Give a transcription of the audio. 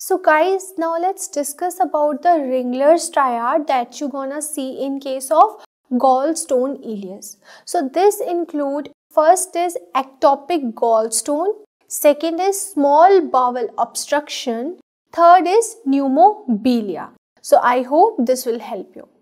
So guys, now let's discuss about the Ringler's triad that you're gonna see in case of gallstone ileus. So this include first is ectopic gallstone, second is small bowel obstruction, third is pneumobilia. So I hope this will help you.